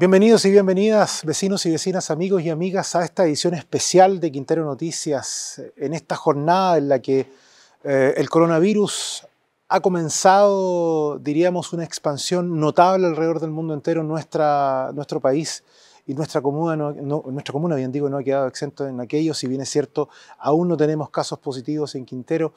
Bienvenidos y bienvenidas, vecinos y vecinas, amigos y amigas, a esta edición especial de Quintero Noticias, eh, en esta jornada en la que eh, el coronavirus ha comenzado, diríamos, una expansión notable alrededor del mundo entero. Nuestra, nuestro país y nuestra comuna, nuestra comuna, bien digo, no ha quedado exento en aquello. Si bien es cierto, aún no tenemos casos positivos en Quintero,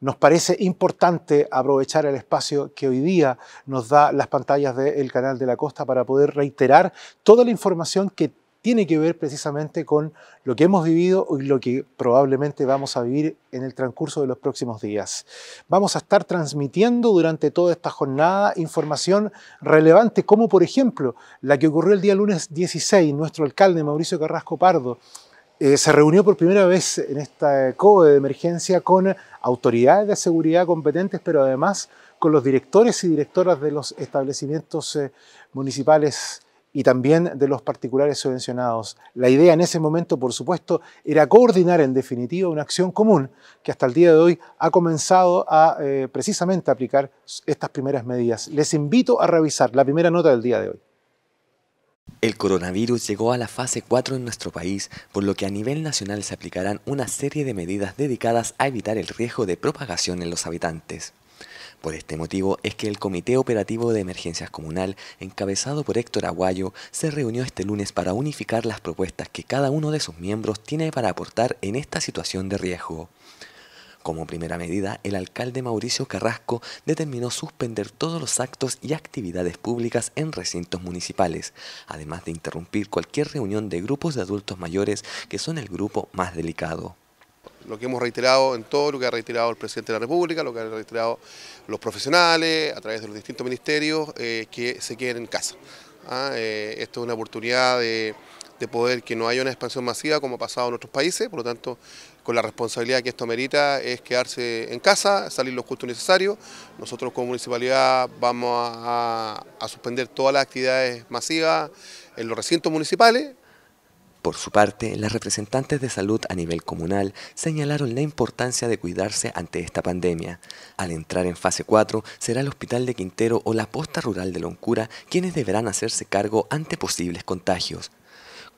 nos parece importante aprovechar el espacio que hoy día nos da las pantallas del canal de la costa para poder reiterar toda la información que tiene que ver precisamente con lo que hemos vivido y lo que probablemente vamos a vivir en el transcurso de los próximos días. Vamos a estar transmitiendo durante toda esta jornada información relevante, como por ejemplo la que ocurrió el día lunes 16. Nuestro alcalde Mauricio Carrasco Pardo eh, se reunió por primera vez en esta eh, COE de emergencia con autoridades de seguridad competentes, pero además con los directores y directoras de los establecimientos eh, municipales y también de los particulares subvencionados. La idea en ese momento, por supuesto, era coordinar en definitiva una acción común que hasta el día de hoy ha comenzado a precisamente aplicar estas primeras medidas. Les invito a revisar la primera nota del día de hoy. El coronavirus llegó a la fase 4 en nuestro país, por lo que a nivel nacional se aplicarán una serie de medidas dedicadas a evitar el riesgo de propagación en los habitantes. Por este motivo es que el Comité Operativo de Emergencias Comunal, encabezado por Héctor Aguayo, se reunió este lunes para unificar las propuestas que cada uno de sus miembros tiene para aportar en esta situación de riesgo. Como primera medida, el alcalde Mauricio Carrasco determinó suspender todos los actos y actividades públicas en recintos municipales, además de interrumpir cualquier reunión de grupos de adultos mayores que son el grupo más delicado lo que hemos reiterado en todo, lo que ha reiterado el presidente de la República, lo que han reiterado los profesionales, a través de los distintos ministerios, es eh, que se queden en casa. Ah, eh, esto es una oportunidad de, de, poder que no haya una expansión masiva como ha pasado en otros países, por lo tanto la responsabilidad que esto merita, es quedarse en casa, salir los justo necesarios. Nosotros como municipalidad vamos a, a suspender todas las actividades masivas en los recintos municipales, por su parte, las representantes de salud a nivel comunal señalaron la importancia de cuidarse ante esta pandemia. Al entrar en fase 4, será el Hospital de Quintero o la Posta Rural de Loncura quienes deberán hacerse cargo ante posibles contagios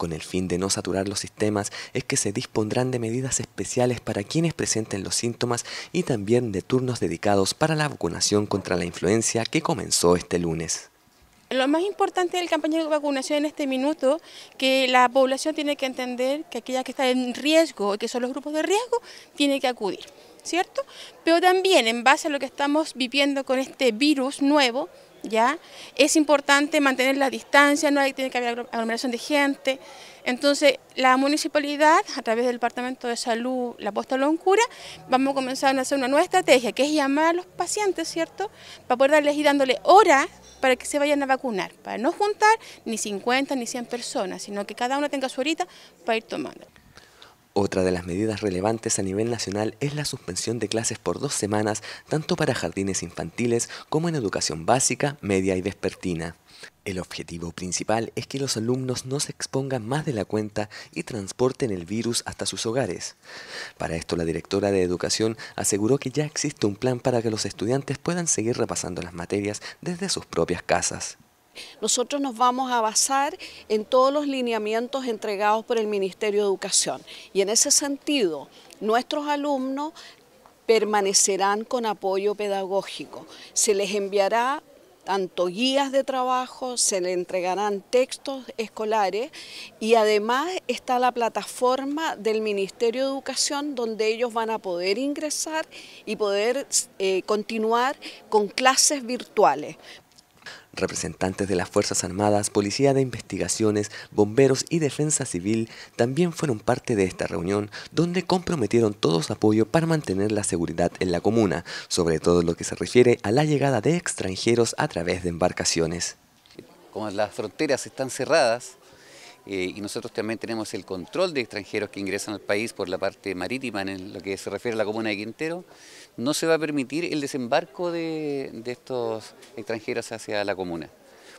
con el fin de no saturar los sistemas, es que se dispondrán de medidas especiales para quienes presenten los síntomas y también de turnos dedicados para la vacunación contra la influencia que comenzó este lunes lo más importante de la campaña de vacunación en este minuto, que la población tiene que entender que aquella que está en riesgo, que son los grupos de riesgo, tiene que acudir, ¿cierto? Pero también en base a lo que estamos viviendo con este virus nuevo, ¿ya? Es importante mantener la distancia, no hay, tiene que haber aglomeración de gente. Entonces, la municipalidad, a través del Departamento de Salud, la Posta Loncura, vamos a comenzar a hacer una nueva estrategia, que es llamar a los pacientes, ¿cierto?, para poder darles y dándole horas para que se vayan a vacunar, para no juntar ni 50 ni 100 personas, sino que cada uno tenga su horita para ir tomando. Otra de las medidas relevantes a nivel nacional es la suspensión de clases por dos semanas, tanto para jardines infantiles como en educación básica, media y vespertina. El objetivo principal es que los alumnos no se expongan más de la cuenta y transporten el virus hasta sus hogares. Para esto, la directora de Educación aseguró que ya existe un plan para que los estudiantes puedan seguir repasando las materias desde sus propias casas. Nosotros nos vamos a basar en todos los lineamientos entregados por el Ministerio de Educación y en ese sentido nuestros alumnos permanecerán con apoyo pedagógico. Se les enviará tanto guías de trabajo, se les entregarán textos escolares y además está la plataforma del Ministerio de Educación donde ellos van a poder ingresar y poder eh, continuar con clases virtuales. Representantes de las Fuerzas Armadas, Policía de Investigaciones, Bomberos y Defensa Civil también fueron parte de esta reunión, donde comprometieron todos apoyo para mantener la seguridad en la comuna, sobre todo lo que se refiere a la llegada de extranjeros a través de embarcaciones. Como las fronteras están cerradas, eh, y nosotros también tenemos el control de extranjeros que ingresan al país por la parte marítima en lo que se refiere a la comuna de Quintero, no se va a permitir el desembarco de, estos extranjeros hacia la comuna.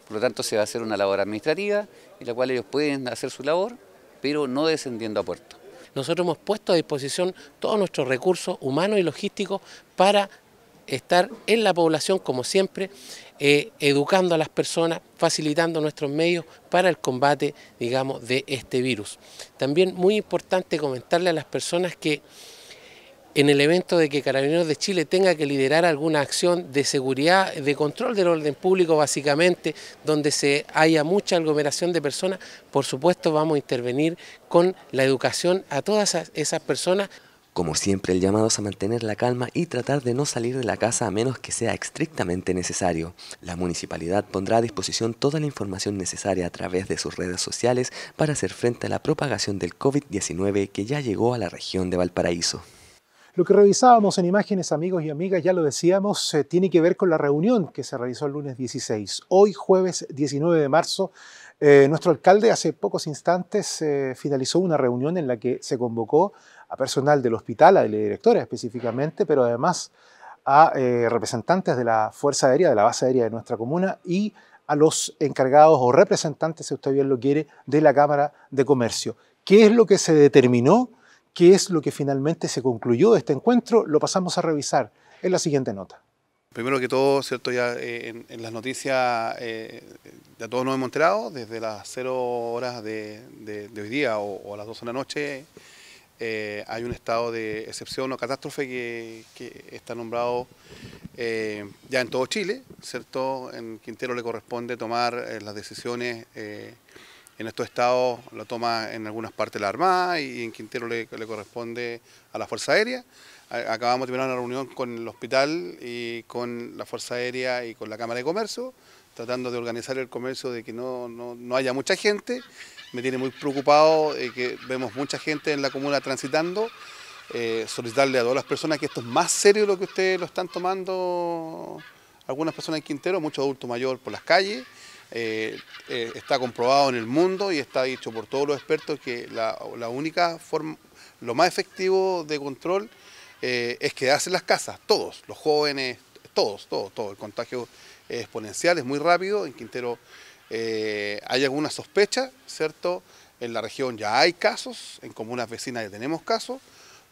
Por lo tanto, se va a hacer una labor administrativa en la cual ellos pueden hacer su labor, pero no descendiendo a puerto. Nosotros hemos puesto a disposición todos nuestros recursos humanos y logísticos para estar en la población, como siempre, eh, educando a las personas, facilitando nuestros medios para el combate, digamos, de este virus. También muy importante comentarle a las personas que en el evento de que Carabineros de Chile tenga que liderar alguna acción de seguridad, de control del orden público básicamente, donde se haya mucha aglomeración de personas, por supuesto vamos a intervenir con la educación a todas esas personas. Como siempre, el llamado es a mantener la calma y tratar de no salir de la casa a menos que sea estrictamente necesario. La municipalidad pondrá a disposición toda la información necesaria a través de sus redes sociales para hacer frente a la propagación del COVID-19 que ya llegó a la región de Valparaíso. Lo que revisábamos en imágenes, amigos y amigas, ya lo decíamos, eh, tiene que ver con la reunión que se realizó el lunes 16. Hoy, jueves 19 de marzo, eh, nuestro alcalde hace pocos instantes eh, finalizó una reunión en la que se convocó a personal del hospital, a la directora específicamente, pero además a representantes de la Fuerza Aérea, de la base aérea de nuestra comuna y a los encargados o representantes, si usted bien lo quiere, de la Cámara de Comercio. ¿Qué es lo que se determinó? qué es lo que finalmente se concluyó de este encuentro, lo pasamos a revisar en la siguiente nota. Primero que todo, cierto, ya eh, en, las noticias eh, ya todos nos hemos enterado, desde las 0 horas de, hoy día o, a las 2 de la noche eh, hay un estado de excepción o catástrofe que, está nombrado ya en todo Chile, cierto, en Quintero le corresponde tomar las decisiones en estos estados lo toma en algunas partes la Armada y en Quintero le, corresponde a la Fuerza Aérea. Acabamos de tener una reunión con el hospital y con la Fuerza Aérea y con la Cámara de Comercio, tratando de organizar el comercio de que no, haya mucha gente. Me tiene muy preocupado que vemos mucha gente en la comuna transitando. Eh, solicitarle a todas las personas que esto es más serio de lo que ustedes lo están tomando algunas personas en Quintero, muchos adultos mayores por las calles. Eh, eh, está comprobado en el mundo y está dicho por todos los expertos que la, única forma, lo más efectivo de control eh, es quedarse en las casas, todos, los jóvenes, todos, todos, todo. El contagio es exponencial, es muy rápido. En Quintero hay alguna sospecha, ¿cierto? En la región ya hay casos, en comunas vecinas ya tenemos casos.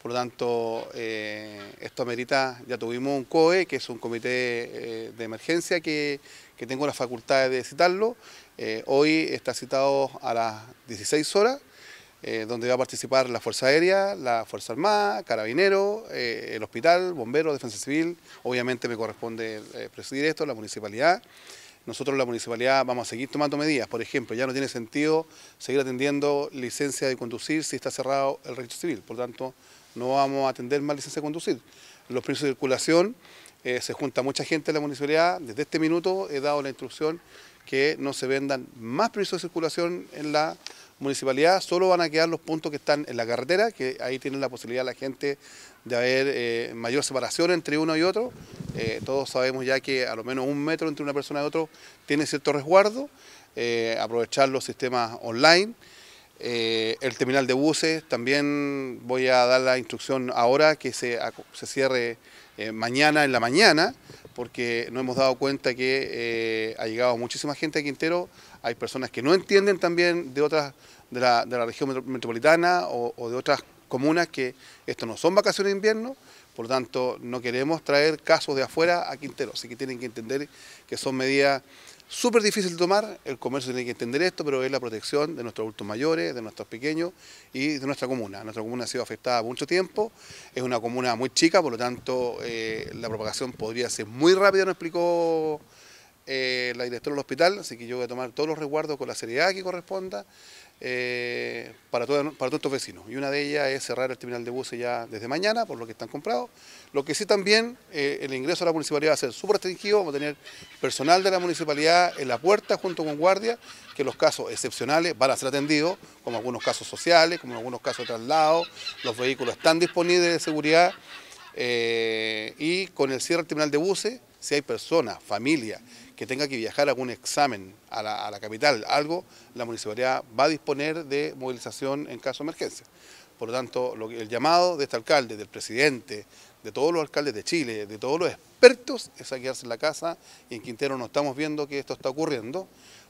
Por lo tanto, eh, esto amerita, ya tuvimos un COE, que es un comité eh, de emergencia que, tengo la facultad de citarlo. Eh, hoy está citado a las 16 horas, donde va a participar la Fuerza Aérea, la Fuerza Armada, Carabineros, el Hospital, Bomberos, Defensa Civil. Obviamente me corresponde presidir esto, la Municipalidad. Nosotros la municipalidad vamos a seguir tomando medidas. Por ejemplo, ya no tiene sentido seguir atendiendo licencia de conducir si está cerrado el registro civil. Por lo tanto, no vamos a atender más licencias de conducir. Los precios de circulación, eh, se junta mucha gente en la municipalidad. Desde este minuto he dado la instrucción que no se vendan más precios de circulación en la municipalidad, solo van a quedar los puntos que están en la carretera, que ahí tienen la posibilidad la gente de haber eh, mayor separación entre uno y otro. Eh, todos sabemos ya que a lo menos un metro entre una persona y otro tiene cierto resguardo, aprovechar los sistemas online. Eh, el terminal de buses, también voy a dar la instrucción ahora que se, cierre eh, mañana en la mañana, porque no hemos dado cuenta que eh, ha llegado muchísima gente a Quintero, hay personas que no entienden también de otras, de la, región metropolitana o, o, de otras comunas que esto no son vacaciones de invierno, por lo tanto no queremos traer casos de afuera a Quintero, así que tienen que entender que son medidas súper difícil de tomar, el comercio tiene que entender esto, pero es la protección de nuestros adultos mayores, de nuestros pequeños y de nuestra comuna. Nuestra comuna ha sido afectada mucho tiempo, es una comuna muy chica, por lo tanto eh, la propagación podría ser muy rápida, nos explicó eh, la directora del hospital, así que yo voy a tomar todos los resguardos con la seriedad que corresponda eh, para, para todos estos vecinos. Y una de ellas es cerrar el terminal de buses ya desde mañana, por lo que están comprados. Lo que sí también, eh, el ingreso a la municipalidad va a ser súper restringido, vamos a tener personal de la municipalidad en la puerta junto con guardia, que los casos excepcionales van a ser atendidos, como algunos casos sociales, como algunos casos de traslado, los vehículos están disponibles de seguridad eh, y con el cierre del terminal de buses si hay personas, familia, que tenga que viajar a algún examen a la, capital, algo, la municipalidad va a disponer de movilización en caso de emergencia. Por lo tanto, el llamado de este alcalde, del presidente, de todos los alcaldes de Chile, de todos los expertos, es a quedarse en la casa y en Quintero no estamos viendo que esto está ocurriendo.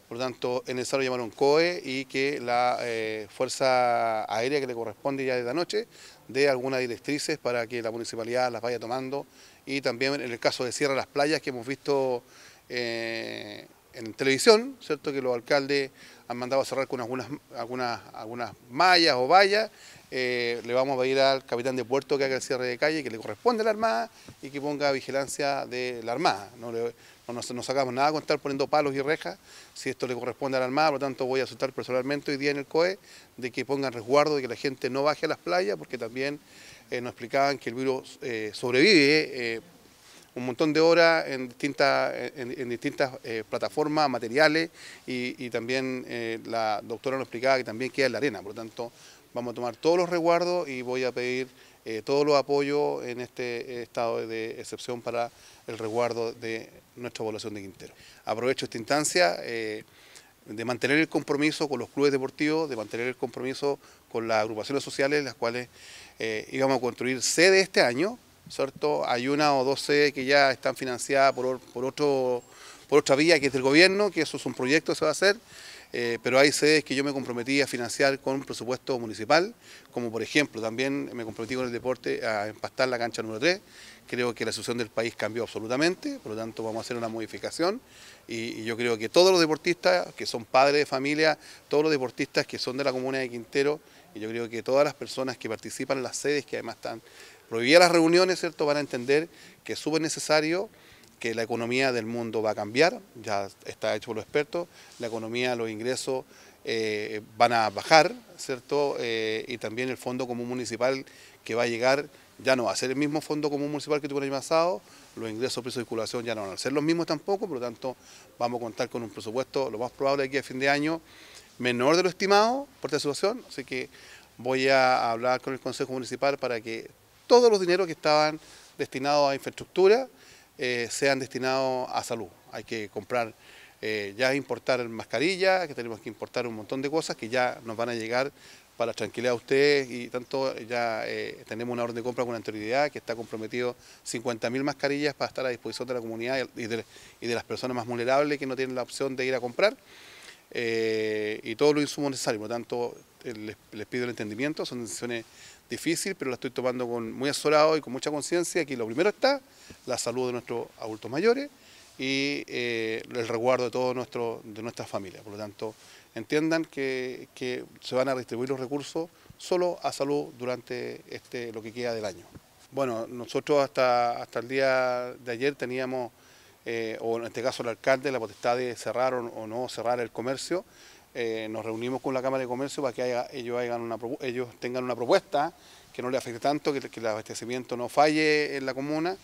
Por lo tanto, es necesario llamar un COE y que la eh, Fuerza Aérea que le corresponde ya de la noche dé algunas directrices para que la municipalidad las vaya tomando y también en el caso de Sierra Las Playas que hemos visto eh, en televisión, ¿cierto? Que los alcaldes han mandado a cerrar con algunas, algunas, algunas mallas o vallas eh, le vamos a pedir al capitán de puerto que haga el cierre de calle, que le corresponde a la Armada y que ponga vigilancia de la Armada. No, nos, sacamos nada con estar poniendo palos y rejas, si esto le corresponde a la Armada, por lo tanto voy a asustar personalmente hoy día en el COE de que pongan resguardo, de que la gente no baje a las playas, porque también eh, nos explicaban que el virus eh, sobrevive un montón de horas en, distintas, en, distintas plataformas, materiales y, también la doctora nos explicaba que también queda en la arena, por lo tanto Vamos a tomar todos los resguardos y voy a pedir eh, todos los apoyos en este estado de excepción para el resguardo de nuestra población de Quintero. Aprovecho esta instancia eh, de mantener el compromiso con los clubes deportivos, de mantener el compromiso con las agrupaciones sociales, las cuales eh, íbamos a construir sede este año, ¿cierto? Hay una o dos sedes que ya están financiadas por, por otro por otra vía que es del gobierno, que eso es un proyecto que se va a hacer, eh, pero hay sedes que yo me comprometí a financiar con un presupuesto municipal, como por ejemplo también me comprometí con el deporte a empastar la cancha número 3, creo que la situación del país cambió absolutamente, por lo tanto vamos a hacer una modificación y, yo creo que todos los deportistas que son padres de familia, todos los deportistas que son de la comuna de Quintero, y yo creo que todas las personas que participan en las sedes, que además están prohibidas las reuniones, ¿cierto?, van a entender que es súper necesario que la economía del mundo va a cambiar, ya está hecho por los expertos, la economía, los ingresos eh, van a bajar, ¿cierto? Eh, y también el Fondo Común Municipal que va a llegar ya no va a ser el mismo Fondo Común Municipal que tuvo el año pasado, los ingresos por circulación ya no van a ser los mismos tampoco, por lo tanto vamos a contar con un presupuesto, lo más probable aquí a fin de año, menor de lo estimado por esta situación, así que voy a hablar con el Consejo Municipal para que todos los dineros que estaban destinados a infraestructura, eh, sean destinados a salud. Hay que comprar, eh, ya importar mascarillas, que tenemos que importar un montón de cosas que ya nos van a llegar para tranquilidad de ustedes y tanto eh, ya tenemos una orden de compra con anterioridad que está comprometido 50.000 mascarillas para estar a disposición de la comunidad y de, las personas más vulnerables que no tienen la opción de ir a comprar y todos los insumos necesarios. Por lo tanto, les, pido el entendimiento, son decisiones difícil, pero la estoy tomando con, muy azorado y con mucha conciencia Aquí lo primero está la salud de nuestros adultos mayores y eh, el resguardo de todo nuestro, de nuestras familias. Por lo tanto, entiendan que, se van a distribuir los recursos solo a salud durante este, lo que queda del año. Bueno, nosotros hasta, hasta el día de ayer teníamos, eh, o en este caso el alcalde, la potestad de cerrar o no cerrar el comercio. Eh, nos reunimos con la Cámara de Comercio para que ellos, hagan una, ellos tengan una propuesta que no le afecte tanto, que, el abastecimiento no falle en la comuna,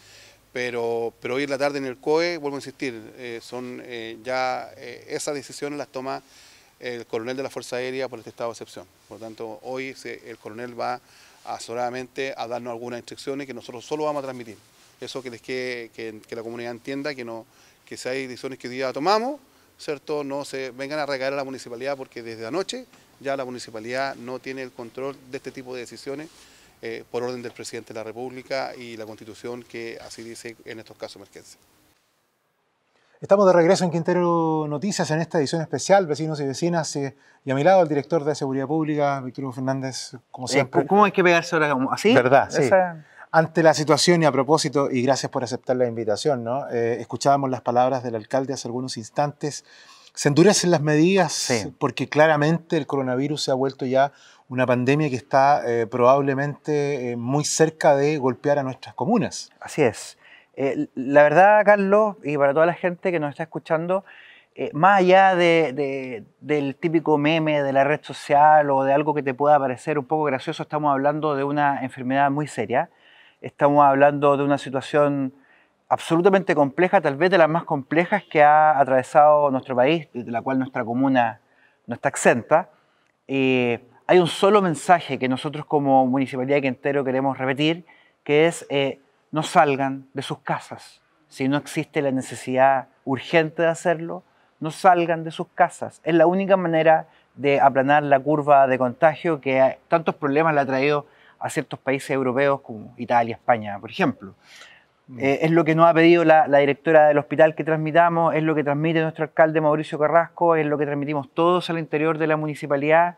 pero, pero hoy en la tarde en el COE, vuelvo a insistir, eh, son eh, ya esas decisiones las toma el coronel de la Fuerza Aérea por este estado de excepción. Por lo tanto, hoy el coronel va solamente a darnos algunas instrucciones que nosotros solo vamos a transmitir. Eso que que, la comunidad entienda que no que si hay decisiones que hoy día tomamos, ¿cierto? no se vengan a regalar a la municipalidad porque desde anoche ya la municipalidad no tiene el control de este tipo de decisiones eh, por orden del presidente de la República y la constitución que así dice en estos casos Estamos de regreso en Quintero Noticias en esta edición especial, vecinos y vecinas, eh, y a mi lado el director de Seguridad Pública, Víctor Fernández, como eh, siempre. ¿Cómo hay que pegarse ahora? ¿Así? ¿Verdad? Sí. Ante la situación y a propósito, y gracias por aceptar la invitación, ¿no? Eh, escuchábamos las palabras del alcalde hace algunos instantes. Se endurecen las medidas sí. porque claramente el coronavirus se ha vuelto ya una pandemia que está eh, probablemente eh, muy cerca de golpear a nuestras comunas. Así es. la verdad, Carlos, y para toda la gente que nos está escuchando, más allá de, del típico meme de la red social o de algo que te pueda parecer un poco gracioso, estamos hablando de una enfermedad muy seria Estamos hablando de una situación absolutamente compleja, tal vez de las más complejas que ha atravesado nuestro país, de la cual nuestra comuna no está exenta. Eh, hay un solo mensaje que nosotros como Municipalidad de Quintero queremos repetir, que es eh, no salgan de sus casas. Si no existe la necesidad urgente de hacerlo, no salgan de sus casas. Es la única manera de aplanar la curva de contagio que tantos problemas le ha traído a ciertos países europeos como Italia, España, por ejemplo. Mm. Eh, es lo que nos ha pedido la, directora del hospital que transmitamos, es lo que transmite nuestro alcalde Mauricio Carrasco, es lo que transmitimos todos al interior de la municipalidad.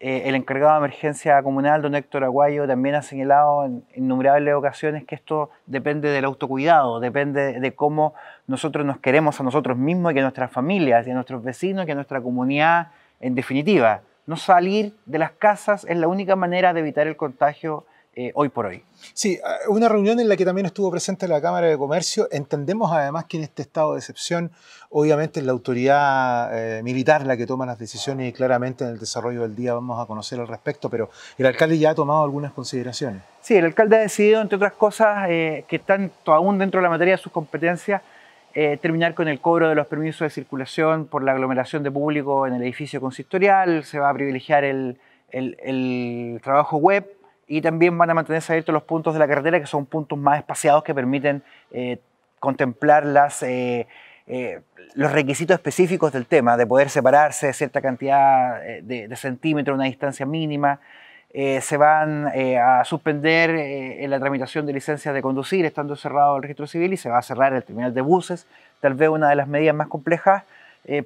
Eh, el encargado de emergencia comunal, don Héctor Aguayo, también ha señalado en innumerables ocasiones que esto depende del autocuidado, depende de cómo nosotros nos queremos a nosotros mismos y que nuestras familias y a nuestros vecinos, y a nuestra comunidad, en definitiva no salir de las casas es la única manera de evitar el contagio eh, hoy por hoy. Sí, ah, una reunión en la que también estuvo presente la Cámara de Comercio. Entendemos además que en este estado de excepción, obviamente es la autoridad eh, militar la que toma las decisiones y claramente en el desarrollo del día vamos a conocer al respecto, pero el alcalde ya ha tomado algunas consideraciones. Sí, el alcalde ha decidido, entre otras cosas, eh, que están aún dentro de la materia de sus competencias, eh, terminar con el cobro de los permisos de circulación por la aglomeración de público en el edificio consistorial, se va a privilegiar el, trabajo web y también van a mantenerse abiertos los puntos de la carretera que son puntos más espaciados que permiten eh, contemplar eh, los requisitos específicos del tema, de poder separarse de cierta cantidad de, de centímetros, una distancia mínima. Eh, se van eh, a suspender eh, la tramitación de licencias de conducir, estando cerrado el registro civil, y se va a cerrar el terminal de buses, tal vez una de las medidas más complejas,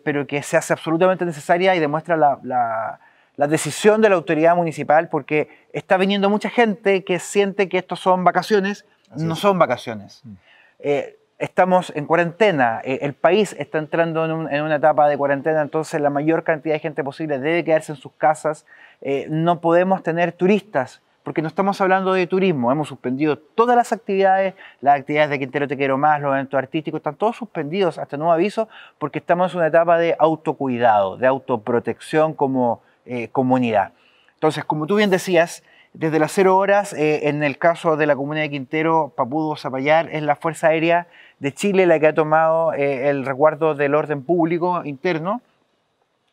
pero que se hace absolutamente necesaria y demuestra la, decisión de la autoridad municipal, porque está viniendo mucha gente que siente que estos son vacaciones, no son vacaciones. Mm estamos en cuarentena, eh, el país está entrando en, una etapa de cuarentena, entonces la mayor cantidad de gente posible debe quedarse en sus casas, eh, no podemos tener turistas, porque no estamos hablando de turismo, hemos suspendido todas las actividades, las actividades de Quintero Te Quiero Más, los eventos artísticos, están todos suspendidos hasta nuevo aviso, porque estamos en una etapa de autocuidado, de autoprotección como eh, comunidad. Entonces, como tú bien decías, desde las cero horas, en el caso de la comunidad de Quintero, Papudo, Zapallar, es la Fuerza Aérea de Chile la que ha tomado eh, el resguardo del orden público interno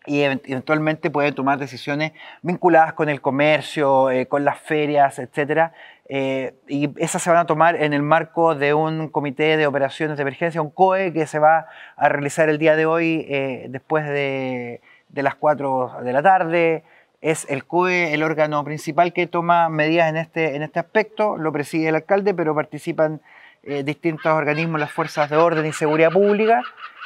y e-, eventualmente puede tomar decisiones vinculadas con el comercio, eh, con las ferias, etc. Eh, y esas se van a tomar en el marco de un comité de operaciones de emergencia, un COE, que se va a realizar el día de hoy después de, las 4 de la tarde. Es el COE el órgano principal que toma medidas en este, en este aspecto, lo preside el alcalde, pero participan eh, distintos organismos, las fuerzas de orden y seguridad pública,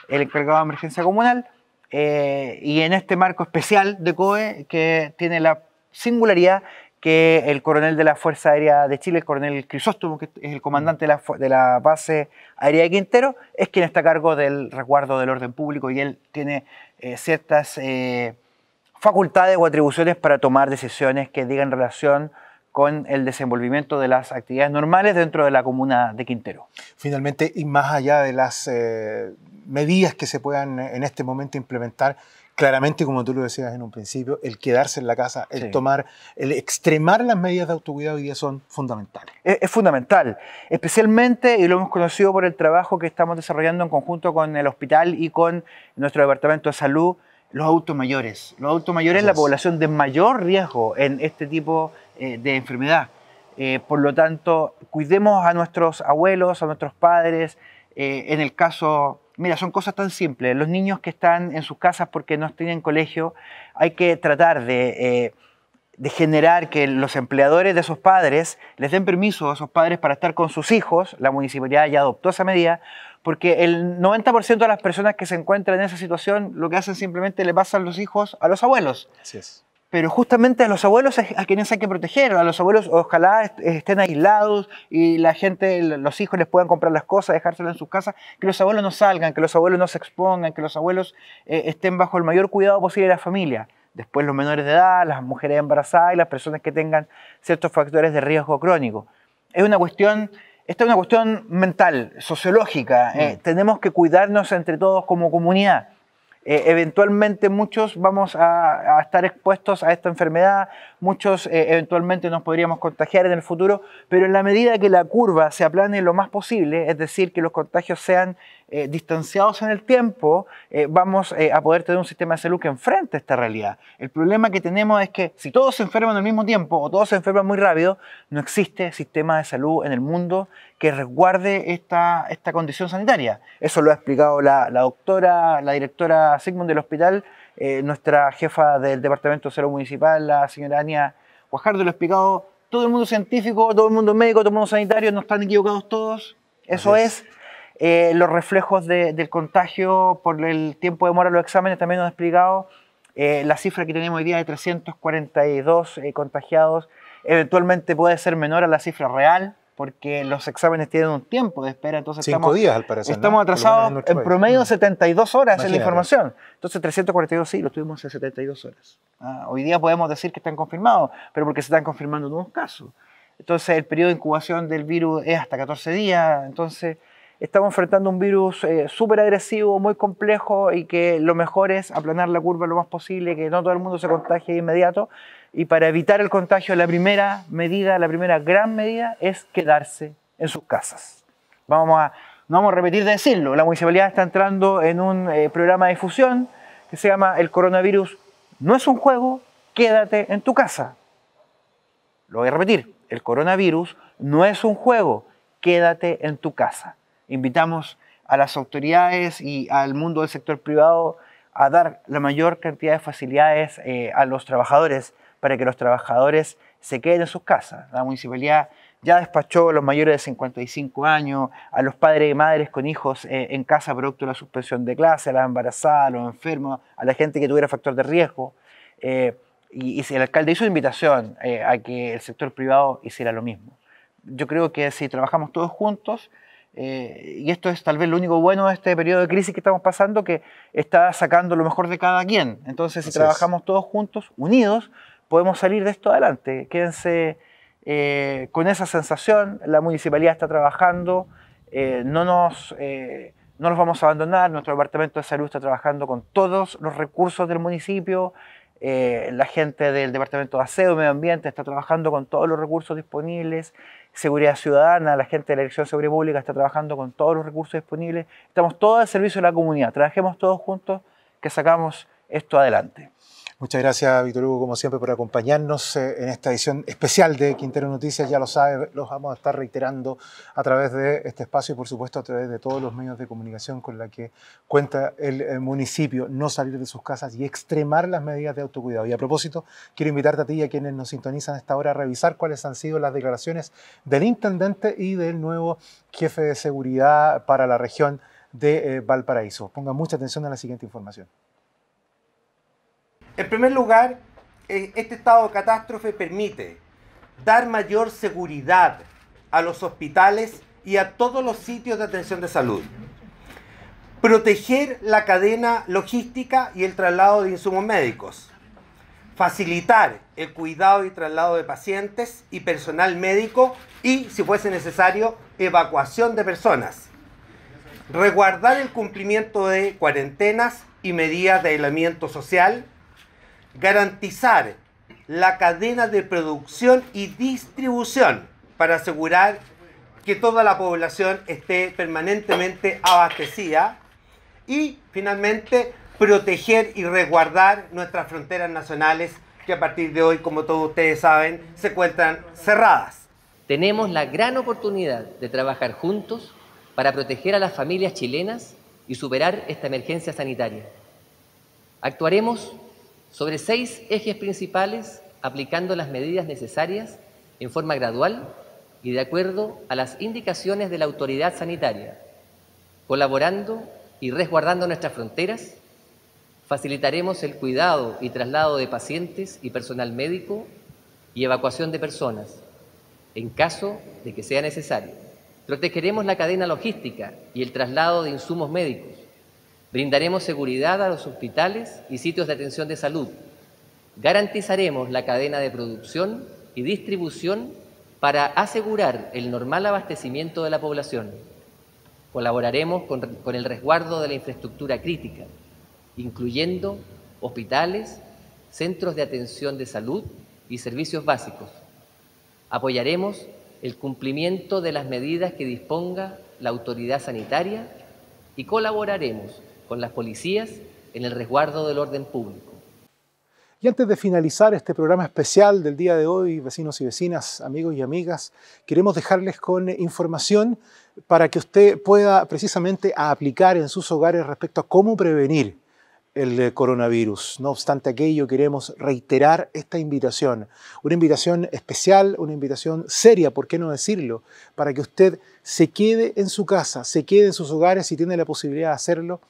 el encargado de emergencia comunal, eh, y en este marco especial de COE que tiene la singularidad que el coronel de la Fuerza Aérea de Chile, el coronel Crisóstomo, que es el comandante de la, base aérea de Quintero, es quien está a cargo del resguardo del orden público y él tiene eh, ciertas facultades o atribuciones para tomar decisiones que digan relación con el desenvolvimiento de las actividades normales dentro de la comuna de Quintero. Finalmente, y más allá de las eh, medidas que se puedan eh, en este momento implementar, claramente, como tú lo decías en un principio, el quedarse en la casa, el tomar, el extremar las medidas de autocuidado hoy día son fundamentales. Es, fundamental, especialmente, y lo hemos conocido por el trabajo que estamos desarrollando en conjunto con el hospital y con nuestro departamento de salud, los adultos mayores. Los adultos mayores es la población de mayor riesgo en este tipo de... Eh, de enfermedad. Eh, por lo tanto, cuidemos a nuestros abuelos, a nuestros padres. Eh, en el caso, mira, son cosas tan simples. Los niños que están en sus casas porque no tienen colegio, hay que tratar de, generar que los empleadores de esos padres les den permiso a sus padres para estar con sus hijos. La municipalidad ya adoptó esa medida porque el 90% de las personas que se encuentran en esa situación lo que hacen simplemente le pasan los hijos a los abuelos. Así es pero justamente a los abuelos a quienes hay que proteger, a los abuelos ojalá estén aislados y la gente, los hijos les puedan comprar las cosas, dejárselo en sus casas, que los abuelos no salgan, que los abuelos no se expongan, que los abuelos eh, estén bajo el mayor cuidado posible de la familia. Después los menores de edad, las mujeres embarazadas y las personas que tengan ciertos factores de riesgo crónico. Es una cuestión, esta es una cuestión mental, sociológica. Eh, mm. tenemos que cuidarnos entre todos como comunidad eh, eventualmente muchos vamos a, estar expuestos a esta enfermedad, muchos eh, eventualmente nos podríamos contagiar en el futuro, pero en la medida que la curva se aplane lo más posible, es decir, que los contagios sean eh, distanciados en el tiempo, eh, vamos a poder tener un sistema de salud que enfrente esta realidad. El problema que tenemos es que si todos se enferman al mismo tiempo o todos se enferman muy rápido, no existe sistema de salud en el mundo que resguarde esta, condición sanitaria. Eso lo ha explicado la, la doctora, la directora Sigmund del hospital, eh, nuestra jefa del Departamento de Salud Municipal, la señora Ania Guajardo, lo ha explicado. Todo el mundo científico, todo el mundo médico, todo el mundo sanitario, no están equivocados todos. Eso es. Eh, los reflejos del contagio por el tiempo de demora los exámenes también nos ha explicado. Eh, la cifra que tenemos hoy día de 342 contagiados eventualmente puede ser menor a la cifra real porque los exámenes tienen un tiempo de espera, entonces estamos, días, al estamos atrasados en, promedio 72 horas en la información. Entonces 342 sí, lo tuvimos hace 72 horas. Ah, hoy día podemos decir que están confirmados, pero porque se están confirmando nuevos casos. Entonces el periodo de incubación del virus es hasta 14 días, entonces estamos enfrentando un virus eh, súper agresivo, muy complejo y que lo mejor es aplanar la curva lo más posible, que no todo el mundo se contagie de inmediato y para evitar el contagio, la primera medida, la primera gran medida es quedarse en sus casas. Vamos a, no vamos a repetir de decirlo, la municipalidad está entrando en un eh, programa de difusión que se llama El coronavirus no es un juego, quédate en tu casa. Lo voy a repetir, el coronavirus no es un juego, quédate en tu casa. Invitamos a las autoridades y al mundo del sector privado a dar la mayor cantidad de facilidades eh, a los trabajadores para que los trabajadores se queden en sus casas. La municipalidad ya despachó a los mayores de 55 años, a los padres y madres con hijos eh, en casa producto de la suspensión de clase, a las embarazadas, a los enfermos, a la gente que tuviera factor de riesgo. Eh, y, el alcalde hizo invitación eh, a que el sector privado hiciera lo mismo. Yo creo que si trabajamos todos juntos, y esto es tal vez lo único bueno de este periodo de crisis que estamos pasando, que está sacando lo mejor de cada quien. Entonces, si trabajamos todos juntos, unidos, podemos salir de esto adelante. Quédense eh, con esa sensación, la municipalidad está trabajando, eh, no, nos, eh, no nos vamos a abandonar, nuestro departamento de salud está trabajando con todos los recursos del municipio, la gente del departamento de aseo y medio ambiente está trabajando con todos los recursos disponibles, seguridad ciudadana, la gente de la Dirección de Seguridad Pública está trabajando con todos los recursos disponibles, estamos todos al servicio de la comunidad, trabajemos todos juntos que sacamos esto adelante. Muchas gracias, Víctor Hugo, como siempre, por acompañarnos eh, en esta edición especial de Quintero Noticias. Ya lo sabe, los vamos a estar reiterando a través de este espacio y, por supuesto, a través de todos los medios de comunicación con la que cuenta el eh, municipio. No salir de sus casas y extremar las medidas de autocuidado. Y a propósito, quiero invitarte a ti y a quienes nos sintonizan a esta hora a revisar cuáles han sido las declaraciones del intendente y del nuevo jefe de seguridad para la región de eh, Valparaíso. Ponga mucha atención a la siguiente información. En primer lugar, eh, este estado de catástrofe permite dar mayor seguridad a los hospitales y a todos los sitios de atención de salud. Proteger la cadena logística y el traslado de insumos médicos. Facilitar el cuidado y traslado de pacientes y personal médico y, si fuese necesario, evacuación de personas. Reguardar el cumplimiento de cuarentenas y medidas de aislamiento social garantizar la cadena de producción y distribución para asegurar que toda la población esté permanentemente abastecida y finalmente proteger y resguardar nuestras fronteras nacionales que a partir de hoy, como todos ustedes saben, se encuentran cerradas. Tenemos la gran oportunidad de trabajar juntos para proteger a las familias chilenas y superar esta emergencia sanitaria. Actuaremos sobre seis ejes principales aplicando las medidas necesarias en forma gradual y de acuerdo a las indicaciones de la autoridad sanitaria, colaborando y resguardando nuestras fronteras, facilitaremos el cuidado y traslado de pacientes y personal médico y evacuación de personas, en caso de que sea necesario. Protegeremos la cadena logística y el traslado de insumos médicos. Brindaremos seguridad a los hospitales y sitios de atención de salud. Garantizaremos la cadena de producción y distribución para asegurar el normal abastecimiento de la población. Colaboraremos con, el resguardo de la infraestructura crítica, incluyendo hospitales, centros de atención de salud y servicios básicos. Apoyaremos el cumplimiento de las medidas que disponga la autoridad sanitaria y colaboraremos con las policías en el resguardo del orden público. Y antes de finalizar este programa especial del día de hoy, vecinos y vecinas, amigos y amigas, queremos dejarles con información para que usted pueda precisamente aplicar en sus hogares respecto a cómo prevenir el eh, coronavirus. No obstante aquello, queremos reiterar esta invitación, una invitación especial, una invitación seria, ¿por qué no decirlo? Para que usted se quede en su casa, se quede en sus hogares si tiene la posibilidad de hacerlo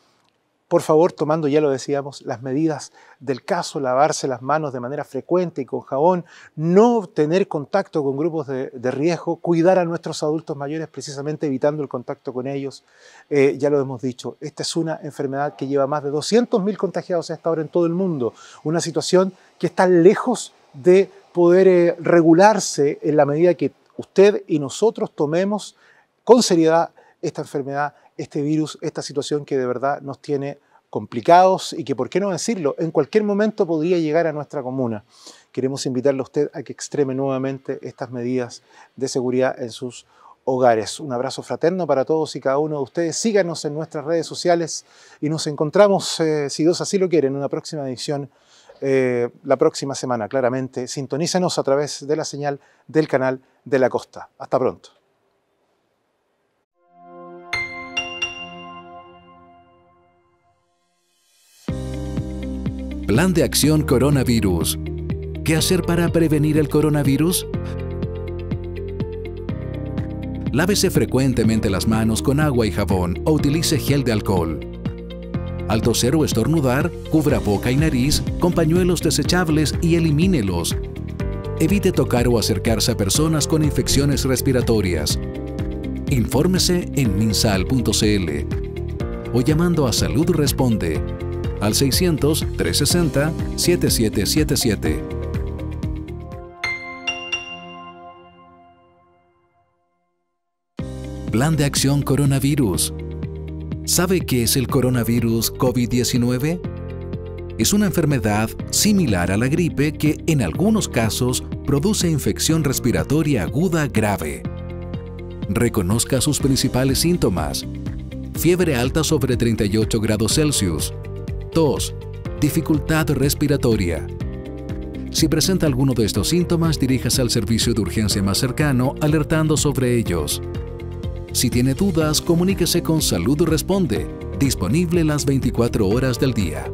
por favor, tomando, ya lo decíamos, las medidas del caso, lavarse las manos de manera frecuente y con jabón, no tener contacto con grupos de, riesgo, cuidar a nuestros adultos mayores precisamente evitando el contacto con ellos. Eh, ya lo hemos dicho, esta es una enfermedad que lleva más de 200.000 contagiados hasta ahora en todo el mundo, una situación que está lejos de poder eh, regularse en la medida que usted y nosotros tomemos con seriedad esta enfermedad este virus, esta situación que de verdad nos tiene complicados y que, por qué no decirlo, en cualquier momento podría llegar a nuestra comuna. Queremos invitarle a usted a que extreme nuevamente estas medidas de seguridad en sus hogares. Un abrazo fraterno para todos y cada uno de ustedes. Síganos en nuestras redes sociales y nos encontramos, eh, si dos así lo quieren, en una próxima edición, eh, la próxima semana, claramente. Sintonícenos a través de la señal del canal de la costa. Hasta pronto. Plan de acción coronavirus. ¿Qué hacer para prevenir el coronavirus? Lávese frecuentemente las manos con agua y jabón o utilice gel de alcohol. Al toser o estornudar, cubra boca y nariz con pañuelos desechables y elimínelos. Evite tocar o acercarse a personas con infecciones respiratorias. Infórmese en minsal.cl o llamando a Salud Responde al 600-360-7777. Plan de Acción Coronavirus. ¿Sabe qué es el coronavirus COVID-19? Es una enfermedad similar a la gripe que en algunos casos produce infección respiratoria aguda grave. Reconozca sus principales síntomas. Fiebre alta sobre 38 grados Celsius, 2. dificultad respiratoria. Si presenta alguno de estos síntomas, diríjase al servicio de urgencia más cercano alertando sobre ellos. Si tiene dudas, comuníquese con Salud Responde, disponible las 24 horas del día.